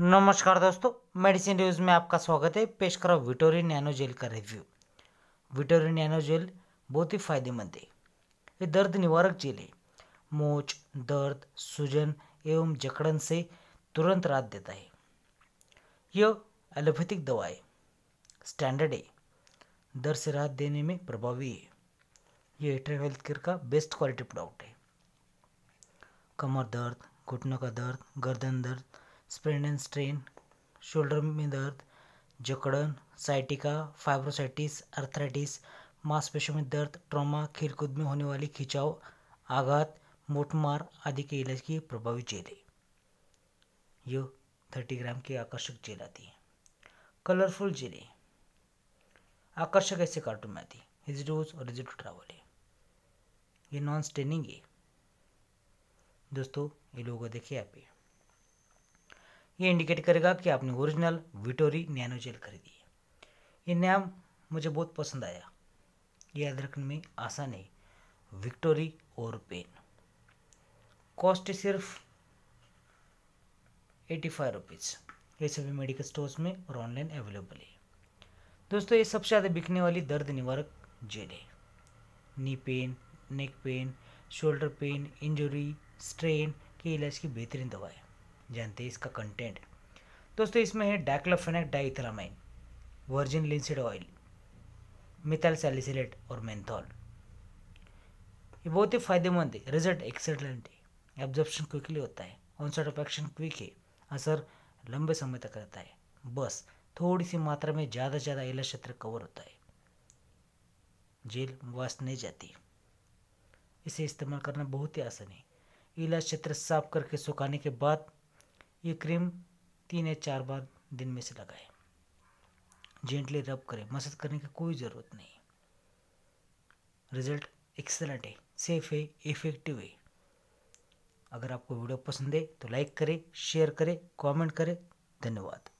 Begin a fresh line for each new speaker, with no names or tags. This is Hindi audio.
नमस्कार दोस्तों मेडिसिन रिव्यूज़ में आपका स्वागत है पेश करो विटोरी नैनो जेल का रिव्यू विटोरी नैनो जेल बहुत ही फायदेमंद है ये दर्द निवारक जेल है मोच दर्द सूजन एवं जकड़न से तुरंत राहत देता है यह एलोपैथिक दवा है स्टैंडर्ड है दर्द से राहत देने में प्रभावी है यह एट्रा हेल्थ केयर का बेस्ट क्वालिटी प्रोडक्ट है कमर दर्द घुटनों का दर्द गर्दन दर्द स्प्रेन एंड स्ट्रेन शोल्डर में दर्द जकड़न साइटिका फाइब्रोसाइटिस अर्थराइटिस मांसपेशियों में दर्द ट्रॉमा खेलकूद में होने वाली खिंचाव आघात मोटमार आदि के इलाज की प्रभावी जेलें ये थर्टी ग्राम की आकर्षक जेल आती है कलरफुल जेलें आकर्षक ऐसे कार्टून में आती है डोज और हिजडो ट्रावल है ये नॉन स्टेनिंग है दोस्तों ये को देखिए आप ये इंडिकेट करेगा कि आपने ओरिजिनल विटोरी नैनो जेल खरीदी है ये नाम मुझे बहुत पसंद आया ये याद रखने में आसान है विक्टोरी और पेन कॉस्ट सिर्फ एटी फाइव रुपीज़ ये सभी मेडिकल स्टोर्स में और ऑनलाइन अवेलेबल है दोस्तों ये सबसे ज़्यादा बिकने वाली दर्द निवारक जेल है knee pain neck pain shoulder pain injury strain के इलाज की बेहतरीन दवा है जानते हैं इसका कंटेंट दोस्तों इसमें है diclofenac diethylamine virgin linseed oil methyl salicylate और मेंथॉल ये बहुत ही फायदेमंद है रिजल्ट एक्सेलेंट है एब्जॉर्प्शन क्विकली होता है ऑनसेट ऑफ एक्शन क्विक है असर लंबे समय तक रहता है बस थोड़ी सी मात्रा में ज़्यादा से ज़्यादा इला क्षेत्र कवर होता है जेल वास नहीं जाती इसे इस्तेमाल करना बहुत ही आसान है इला क्षेत्र साफ करके सुखाने के बाद ये क्रीम तीन या चार बार दिन में से लगाएं जेंटली रब करें मसद करने की कोई ज़रूरत नहीं रिजल्ट एक्सेलेंट है सेफ है इफ़ेक्टिव है अगर आपको वीडियो पसंद है तो लाइक करें शेयर करें कमेंट करें धन्यवाद